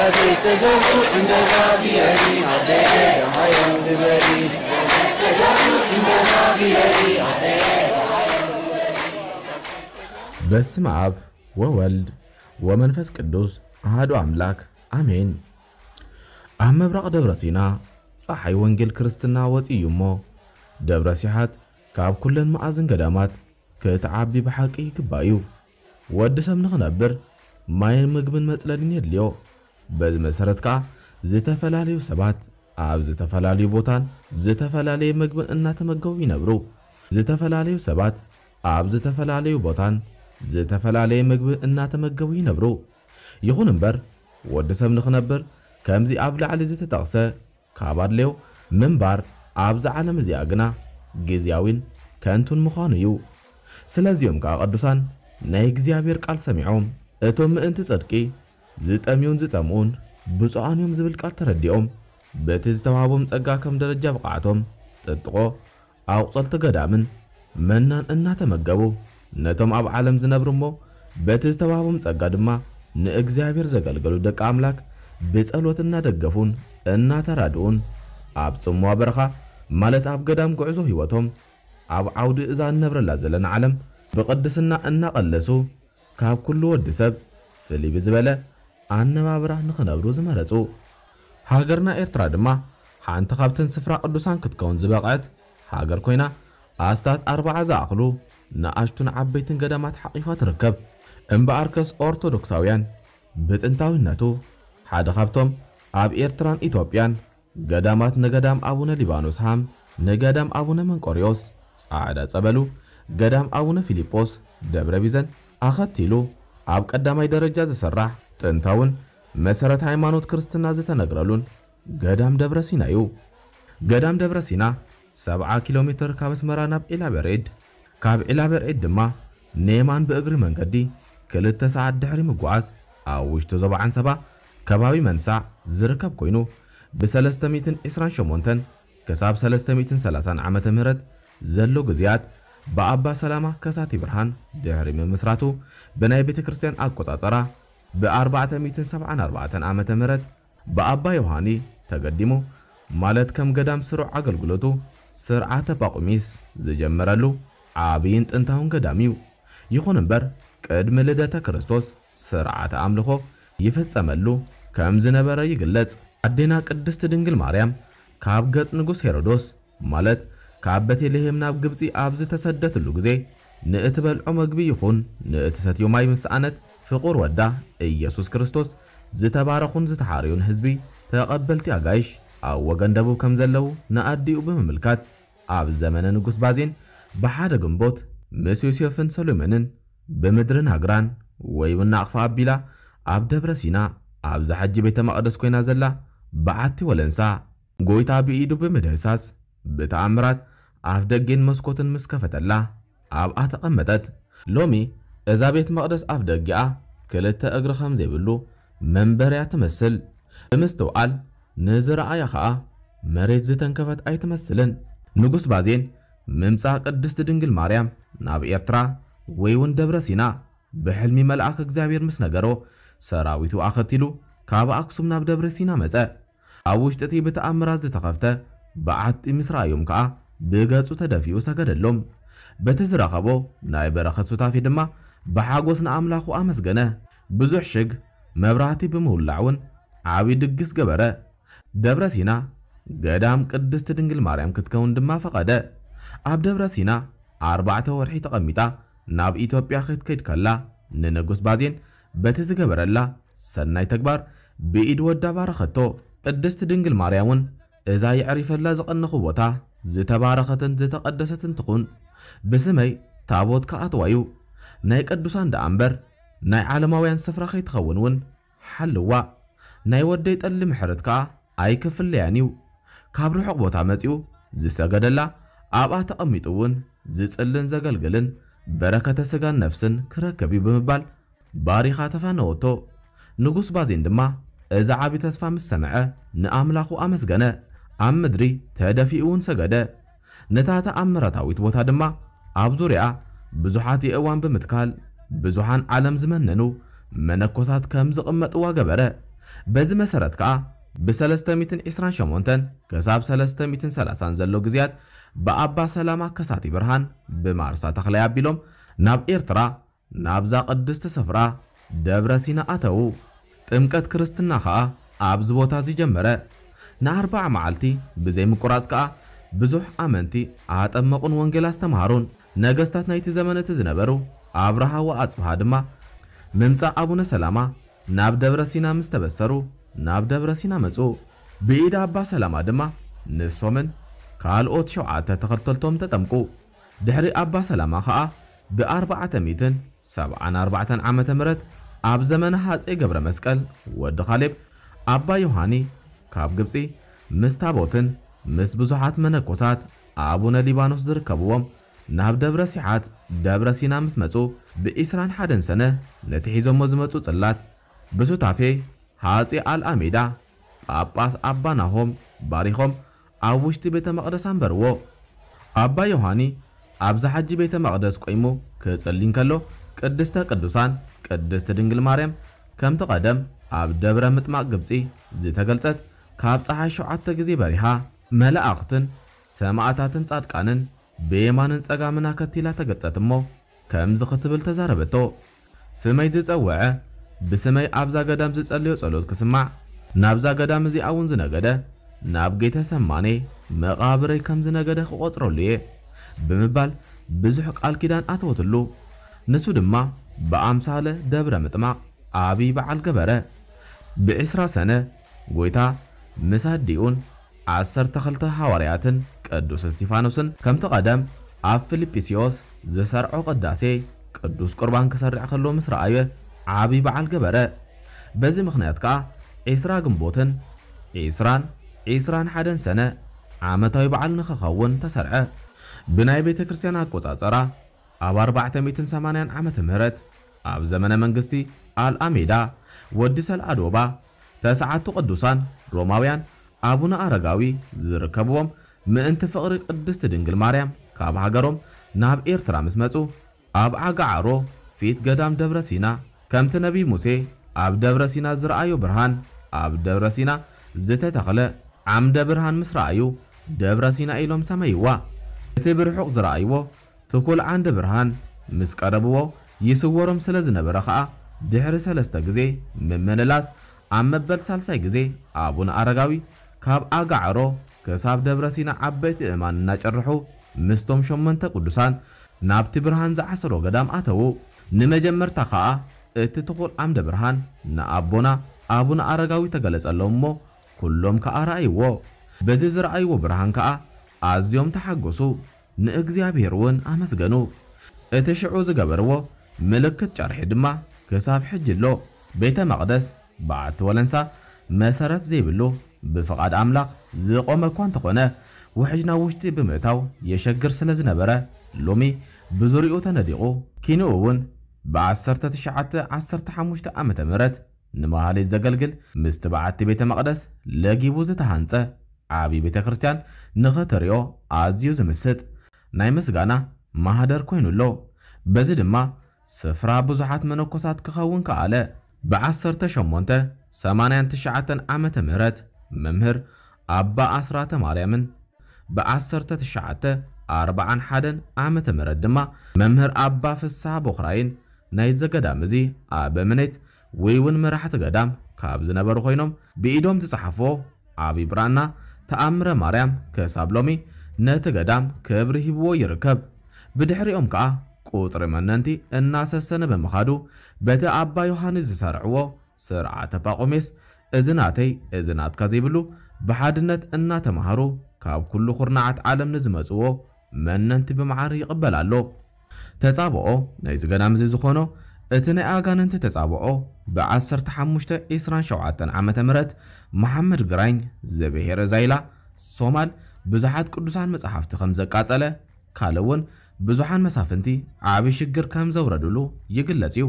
كفيت አብ ወወልድ ወመንፈስ ቅዱስ አህዶ አምላክ አሜን። ኣብ ምብራቕ ደብረ ሲና ፀሓይ ወንጌል ክርስትና ወፂኡ እሞ ደብረ ሲሓት ካብ ኩለን መኣዝን ገዳማት ክትዓቢ ብሓቂ ይግባእ እዩ ወዲ ሰብ ንኽነብር ማይን ምግብን መፅለልን የድልዮ በዚህ መሰረት ከዓ ዝተፈላለዩ ሰባት ኣብ ዝተፈላለዩ ቦታን ዝተፈላለየ ምግብን እናተመገቡ ይነብሩ ዝተፈላለዩ ሰባት ኣብ ዝተፈላለዩ ቦታን ዝተፈላለየ ምግብን እናተመገቡ ይነብሩ ይኹን እምበር ወዲ ሰብ ንኽነብር ከምዚ ኣብ ላዕሊ ዝተጠቕሰ ካብ ኣድለዮ ምንባር ኣብዚ ዓለም እዚኣ ግና ግዜያዊን ከንቱን ምዃኑ እዩ ስለዚኦም ከዓ ቅዱሳን ናይ እግዚኣብሔር ቃል ሰሚዖም እቶም ምእንቲ ጽድቂ ዝጠምዩን ዝፀምኡን ብፁዓን እዮም ዝብል ቃል ተረዲኦም በቲ ዝተዋህቦም ጸጋ ከም ደረጃ ብቕዓቶም ጥጥቆ ኣቝጸልቲ ገዳምን መናን እናተመገቡ ነቶም ኣብ ዓለም ዝነብሩ እሞ በቲ ዝተዋህቦም ጸጋ ድማ ንእግዚኣብሔር ዘገልገሉ ደቂ ኣምላክ ብጸሎት እናደገፉን እናተራድኡን ኣብ ጽምዋ በረኻ ማለት ኣብ ገዳም ጉዕዞ ህይወቶም ኣብ ዓውዲ እዛ እነብረላ ዘለና ዓለም ብቕድስና እናቐለሱ ካብ ኩሉ ወዲ ሰብ ፍልይ ብዝበለ ኣነባብራ ንኽነብሩ ዝመረፁ ሃገርና ኤርትራ ድማ ሓንቲ ካብተን ስፍራ ቅዱሳን ክትከውን ዝበቐት ሃገር ኮይና ኣስታት ኣርባዓ ዝኣኽሉ ንኣሽቱን ዓበይትን ገዳማት ሓቒፋ ትርከብ እምበኣር ከስ ኦርቶዶክሳውያን ብጥንታዊነቱ ሓደ ካብቶም ኣብ ኤርትራን ኢትዮጵያን ገዳማት ንገዳም ኣቡነ ሊባኖስ ሃም ንገዳም ኣቡነ መንቆሪዎስ ጻዕዳ ጸበሉ ገዳም ኣቡነ ፊልጶስ ደብረ ቢዘን ኣኸቲሉ ኣብ ቀዳማይ ደረጃ ዝስራሕ ጥንታውን መሠረተ ሃይማኖት ክርስትና ዘተነግረሉን ገዳም ደብረ ሲና እዩ ገዳም ደብረ ሲና 70 ኪሎ ሜትር ካብ ኣስመራ ናብ ዒላ ካብ ዒላ ድማ ኔማን ብእግሪ መንገዲ ክልተ ሰዓት ድሕሪ ምጓዓዝ ኣብ ውሽጢ ዞባ ዓንሰባ ከባቢ መንሳዕ ዝርከብ ኮይኑ ብ328 ክሳብ 330 ዓመተ ምህረት ዘሎ ግዚያት ብኣባ ሰላማ ከሳቲ ብርሃን ድሕሪ ምምስራቱ ብናይ ቤተ ክርስቲያን ኣቆፃፀራ በ474 ዓ ም በአባ ዮሐኒ ተገዲሞ ማለት ከም ገዳም ስሩ አገልግሎቱ ስርዓተ ጳቁሚስ ዝጀመረሉ ዓብይን ጥንታውን ገዳም እዩ። ይኹን እምበር ቅድሚ ልደተ ክርስቶስ ስርዓተ ኣምልኾ ይፍጸመሉ ከም ዝነበረ ይግለጽ። ኣዴና ቅድስቲ ድንግል ማርያም ካብ ገጽ ንጉሥ ሄሮዶስ ማለት ካብ ቤተልሔም ናብ ግብፂ ኣብ ዝተሰደትሉ ግዜ ንእትበልዖ መግቢ ይኹን ንእትሰትዮ ማይ ምስኣነት ፍቑር ወዳ ኢየሱስ ክርስቶስ ዝተባረኹን ዝተሓርዩን ህዝቢ ተቐበልቲ ኣጋይሽ ኣብ ወገን ደቡብ ከም ዘለው ንኣዲኡ ብምምልካት ኣብ ዘመነ ንጉስ ባዜን ብሓደ ግንቦት ምስ ዮሴፍን ሰሎሞንን ብምድርን ሃግራን ወይ እውን ኣቕፋ ኣቢላ ኣብ ደብረ ሲና ኣብዛ ሕጂ ቤተ መቕደስ ኮይና ዘላ በዓቲ ወለንሳ ጎይታ ብኢዱ ብምህዳሳስ ብተኣምራት ኣፍ ደጌን መስኮትን ምስ ከፈተላ ኣብኣ ተቐመጠት ሎሚ እዛ ቤት መቅደስ ኣፍ ደጊኣ ክልተ እግሪ ከም ዘይብሉ መንበርያ ትመስል ብምስትውዓል ንዝረኣያ ኸዓ መሬት ዝተንከፈት ኣይትመስልን ንጉስ ባዜን ምምጻ ቅድስቲ ድንግል ማርያም ናብ ኤርትራ ወይ እውን ደብረ ሲና ብሕልሚ መልኣክ እግዚኣብሔር ምስ ነገሮ ሰራዊቱ ኣኸቲሉ ካብ ኣክሱም ናብ ደብረ ሲና መፀ ኣብ ውሽጢ እቲ ብተኣምራት ዝተኸፍተ ብዓቲ ምስ ረኣዮም ከዓ ብገጹ ተደፊኡ ሰገደሎም በቲ ዝረኸቦ ናይ በረኸት ሱታፊ ድማ ብሓጎስ ንኣምላኹ ኣመስገነ ብዙሕ ሽግ መብራህቲ ብምህላዕ እውን ዓብዪ ድግስ ገበረ ደብረ ሲና ገዳም ቅድስቲ ድንግል ማርያም ክትከውን ድማ ፈቐደ ኣብ ደብረ ሲና ኣርባዕተ ወርሒ ተቐሚጣ ናብ ኢትዮጵያ ክትከይድ ከላ ንንጉስ ባዜን በቲ ዝገበረላ ሰናይ ተግባር ብኢድ ወዳ ባረኸቶ ቅድስቲ ድንግል ማርያም እውን እዛ የዕሪፈላ ዝቐንኹ ቦታ ዝተባረኸትን ዝተቐደሰትን ትኹን ብስመይ ታቦት ከኣትዋዩ ናይ ቅዱሳን ደኣ እምበር ናይ ዓለማውያን ስፍራ ኸይትኸውን እውን ሓልዋ ናይ ወደይ ጠሊ ምሕረት ከዓ ኣይክፍለያን እዩ ካብ ርሑቕ ቦታ መጺኡ ዝሰገደላ ኣብኣ ተቐሚጡ እውን ዝጽልን ዘገልግልን በረከተ ስጋን ነፍስን ክረከብ እዩ ብምባል ባሪኻ ተፋነወቶ ንጉስ ባዜን ድማ እዛ ዓብዪ ተስፋ ምስ ሰምዐ ንኣምላኹ ኣመስገነ ኣብ ምድሪ እውን ሰገደ ነታ ተኣምራታዊት ቦታ ድማ ኣብ ዙርያ ብዙሓት የእዋን ብምትካል ብዙሓን ዓለም ዝመነኑ መነኮሳት ከም ዝቕመጥዋ ገበረ በዚ መሰረት ከዓ ብ328 ክሳብ 330 ዘሎ ግዜያት ብኣባ ሰላማ ከሳቲ ብርሃን ብማርሳ ተኽለይ ኣቢሎም ናብ ኤርትራ ናብዛ ቅድስቲ ስፍራ ደብረ ሲና ኣተዉ ጥምቀት ክርስትና ከዓ ኣብዚ ቦታ እዚ ጀመረ ንኣርባዕ መዓልቲ ብዘይምቁራፅ ከዓ ብዙሕ ኣመንቲ ኣጠመቑን ወንጌል ኣስተምሃሩን ነገስታት ናይቲ ዘመነ እቲ ዝነበሩ ኣብርሃ ወኣጽብሃ ድማ ምምጻእ አቡነ ሰላማ ናብ ደብረ ሲና ምስ ተበሰሩ ናብ ደብረ ሲና መጹ ብኢድ ኣባ ሰላማ ድማ ንሶምን ካልኦት ሸውዓተ ተኸተልቶም ተጠምቁ ድሕሪ ኣባ ሰላማ ኸዓ ብ474 ዓ ም ኣብ ዘመነ ሃፀይ ገብረ መስቀል ወዲ ኻሌብ ኣባ ዮሃኒ ካብ ግብፂ ምስ ታቦትን ምስ ብዙሓት መነኮሳት ኣቡነ ሊባኖስ ዝርከብዎም ናብ ደብረ ሲዓት ደብረ ሲና ምስ መጹ ብ21 ሰነ ነቲ ሒዞሞ ዝመጹ ጽላት ብሱታፌ ሃጺ አልአሜዳ ጳጳስ ኣባ ናሆም ባሪኾም ኣብ ውሽጢ ቤተ መቕደስ ኣንበርዎ ኣባ ዮሃኒ ኣብዛ ሓጂ ቤተ መቕደስ ቆይሙ ክጽሊን ከሎ ቅድስተ ቅዱሳን ቅድስቲ ድንግል ማርያም ከምቲ ቐደም ኣብ ደብረ ምጥማቕ ግብፂ ዝተገልጸት ካብ ፀሓይ ሸውዓተ ጊዜ በሪሃ መላእኽትን ሰማዕታትን ጻድቃንን ብየማንን ጸጋምና ከቲላ ተገጸትሞ ከምዝ ክትብል ተዛረበቶ ስመይ ዝፀውዐ ብስመይ ኣብዛ ገዳም ዝጸልዮ ጸሎት ክስማዕ ናብዛ ገዳም እዚኣ እውን ዝነገደ ናብ ጌተ ሰማኔ መቓብረይ ከም ዝነገደ ክቖፅረሉ እየ ብምባል ብዙሕ ቃል ኪዳን ኣተወትሉ ንሱ ድማ ብኣምሳለ ደብረ ምጥማቕ ዓብዪ በዓል ገበረ ብዕስራ ሰነ ጎይታ ምስ ዓሰርተ ክልተ ሃዋርያትን ቅዱስ እስጢፋኖስን ከምቲ ቐደም ኣብ ፊልጵስዮስ ዝሰርዖ ቅዳሴ ቅዱስ ቁርባን ክሰርዕ ከሎ ምስ ረኣየ ዓብዪ በዓል ገበረ በዚ ምኽንያት ከዓ ዒስራ ግንቦትን ዒስራን ዒስራን ሓደን ሰነ ዓመታዊ በዓል ንኽኸውን ተሰርዐ ብናይ ቤተ ክርስቲያን ኣቆጻጸራ ኣብ 480 ዓመተ ምህረት ኣብ ዘመነ መንግስቲ አልኣሜዳ ወዲ ሰልኣዶባ ተስዓቱ ቅዱሳን ሮማውያን አቡነ አረጋዊ ዝርከብዎም ምእንቲ ፍቕሪ ቅድስቲ ድንግል ማርያም ካብ ሃገሮም ናብ ኤርትራ ምስ መጹ ኣብ ዓጋዓሮ ፊት ገዳም ደብረ ሲና ከምቲ ነቢይ ሙሴ ኣብ ደብረ ሲና ዝረኣዩ ብርሃን ኣብ ደብረ ሲና ዝተተኽለ ዓምደ ብርሃን ምስ ረኣዩ ደብረ ሲና ኢሎም ሰመይዋ እቲ ብርሑቕ ዝረኣይዎ ትኩል ዓንዲ ብርሃን ምስ ቀረብዎ ይስወሮም ስለ ዝነበረ ኸዓ ድሕሪ ሰለስተ ግዜ ምምልላስ ኣብ መበል ሳልሳይ ግዜ አቡነ አረጋዊ ካብ ኣጋዕሮ ክሳብ ደብረ ሲና ዓበይቲ እማን እናጨርሑ ምስቶም ሸመንተ ቅዱሳን ናብቲ ብርሃን ዝዓሰሮ ገዳም ኣተዉ ንመጀመርታ ኸኣ እቲ ትኹል ዓምደ ብርሃን ንኣቦና ኣቡነ ኣረጋዊ ተገለጸሎም እሞ ኩሎም ከዓ ረአይዎ በዚ ዝረአይዎ ብርሃን ከዓ ኣዝዮም ተሓገሱ ንእግዚኣብሔር እውን ኣመስገኑ እቲ ሽዑ ዝገበርዎ ምልክት ጨርሒ ድማ ክሳብ ሕጂ ቤተ መቕደስ በዓቲ ወለንሳ መሰረት ዘይብሉ ብፍቓድ ኣምላኽ ዝቖመ እኳ እንተኾነ ውሕጅና ውሽጢ ብምእታው የሸግር ስለ ዝነበረ ሎሚ ብዙርኡ ተነዲቑ ኪንኡ እውን ብ1915 ዓ ም ንመሃሌት ዘገልግል ምስቲ በዓቲ ቤተ መቕደስ ለጊቡ ዝተሃንፀ ዓብዪ ቤተ ክርስቲያን ንኽትሪኦ ኣዝዩ ዝምስጥ ናይ ምስጋና ማህደር ኮይኑሎ በዚ ድማ ስፍራ ብዙሓት መነኮሳት ክኸውን ከኣለ ብ1889 ዓ ም መምህር አባ አስራተ ማርያምን ብ1941 ዓመተ ምህረት ድማ መምህር አባ ፍስሐ ቦኽራይን ናይ ዘገዳም እዚ ኣብ እምነት ወይ እውን መራሕቲ ገዳም ካብ ዝነበሩ ኮይኖም ብኢዶም ዝፀሓፍዎ ዓብዪ ብራና ተኣምረ ማርያም ክሳብ ሎሚ ነቲ ገዳም ክብሪ ሂብዎ ይርከብ። ብድሕሪኦም ከዓ ቁፅሪ መነንቲ እናሰሰነ ብምኻዱ በቲ ኣባ ዮሃንስ ዝሰርዕዎ ስርዓተ ጳቆሜስ እዝናተይ እዝናትካ ዘይብሉ ብሓድነት እናተማሃሩ ካብ ኩሉ ኩርናዓት ዓለም ንዝመፅዎ መነንቲ ብምዓር ይቕበል ኣሎ ተጻብኦ ናይዚ ገዳም እዚ ዝኾኖ እቲ ናይ ኣጋንንቲ ተጻብኦ ብ1527 ዓ ም መሓመድ ግራኝ ዘብሔረ ዛይላ ሶማል ብዙሓት ቅዱሳን መጽሕፍቲ ከም ዘቃጸለ ካልእ እውን ብዙሓን መሳፍንቲ ዓብ ሽግር ከም ዘውረድሉ ይግለጽ እዩ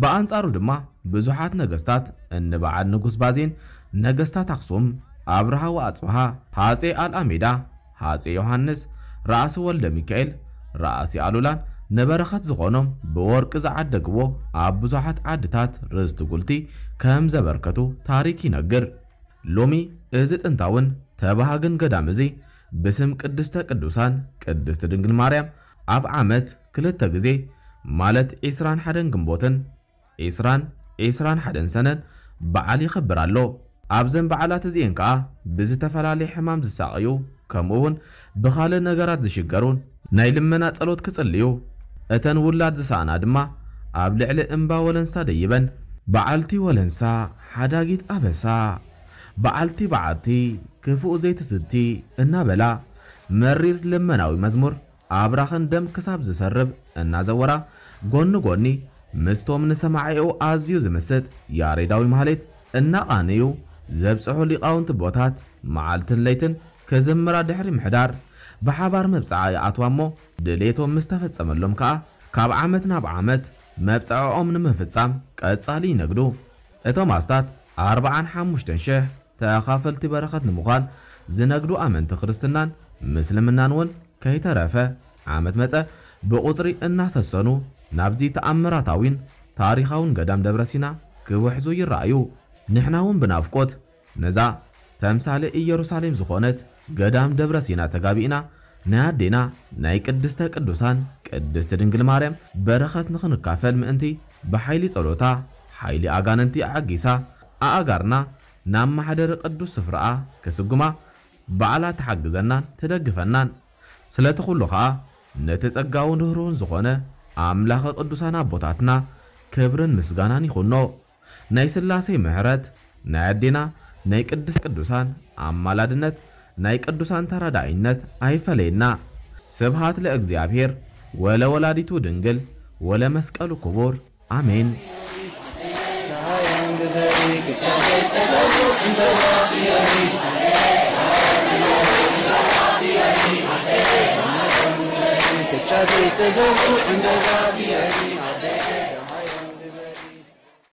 ብኣንጻሩ ድማ ብዙሓት ነገስታት እንበዓል ንጉስ ባዜን ነገስታት ኣክሱም ኣብርሃ ወኣፅብሃ ሃፄ ኣልኣሜዳ ሃፄ ዮሐንስ ራእሲ ወልደ ሚካኤል ራእሲ ኣሉላን ንበረኸት ዝኾኖም ብወርቂ ዝዓደግዎ ኣብ ብዙሓት ዓድታት ርስቲ ጉልቲ ከም ዘበርከቱ ታሪክ ይነግር ሎሚ እዚ ጥንታውን ተባሃግን ገዳም እዚ ብስም ቅድስተ ቅዱሳን ቅድስት ድንግል ማርያም ኣብ ዓመት ክልተ ግዜ ማለት 21 ግንቦትን 20 21 ሰነን በዓል ይኽብር ኣሎ ኣብዘን በዓላት እዚአን ከዓ ብዝተፈላለየ ሕማም ዝሳቀዩ እውን ብኻልእ ነገራት ዝሽገሩን ናይ ልመና ጸሎት ክጽልዩ እተን ውላድ ዝሰኣና ድማ ኣብ ልዕሊ እምባ ወለንሳ ደይበን በዓልቲ ወለንሳ ሓዳጊት ኣበሳ በዓልቲ በዓልቲ ክፉእ ዘይትስቲ እናበላ መሪር ልመናዊ መዝሙር አብራህን ደም ክሳብ ዝሰርብ እናዘወራ ጎኒ ጎኒ ምስቶም ንሰማዒኡ ኣዝዩ ዝምስጥ ያሬዳዊ ማህሌት እናቓንዩ ዘብፅሑ ሊቃውንቲ ቦታት መዓልትን ለይትን ክዝምራ ድሕሪ ምሕዳር ብሓባር መብፅዓ ይኣትዋ እሞ ድሌቶም ምስ ተፈጸመሎም ከዓ ካብ ዓመት ናብ ዓመት መብፅዕኦም ንምፍጻም ቀጻሊ ይነግዱ እቶም ኣስታት 45,000 ተኻፈልቲ በረኸት ንምዃን ዝነግዱ ኣመንቲ ክርስትናን ምስልምናን እውን ከይተረፈ ዓመት መፀ ብቁፅሪ እናተሰኑ ናብዚ ተኣምራታዊን ታሪኻውን ገዳም ደብረ ሲና ክውሕዙ ይረኣዩ ንሕና እውን ብናፍቆት ነዛ ተምሳሌ ኢየሩሳሌም ዝኾነት ገዳም ደብረ ሲና ተጋቢእና ናይ ኣዴና ናይ ቅድስተ ቅዱሳን ቅድስቲ ድንግል ማርያም በረኸት ንኽንካፈል ምእንቲ ብሓይሊ ጸሎታ ሓይሊ ኣጋነንቲ ኣዓጊሳ ኣኣጋርና ናብ ማሕደሪ ቅዱስ ስፍርኣ ክስጉማ ባዕላ ተሓግዘናን ትደግፈናን ስለቲ ኩሉ ከዓ ነቲ ጸጋውን ርህሩህን ዝኾነ ኣምላኸ ቅዱሳን ኣቦታትና ክብርን ምስጋናን ይኹኖ ናይ ስላሴ ምሕረት ናይ ኣዴና ናይ ቅድስ ቅዱሳን ኣማላድነት ናይ ቅዱሳን ተረዳኢነት ኣይፈለየና። ስብሃት ለእግዚአብሔር ወለወላዲቱ ድንግል ወለመስቀሉ ክቡር አሜን። Chadita Dogo and the Rabi Ali.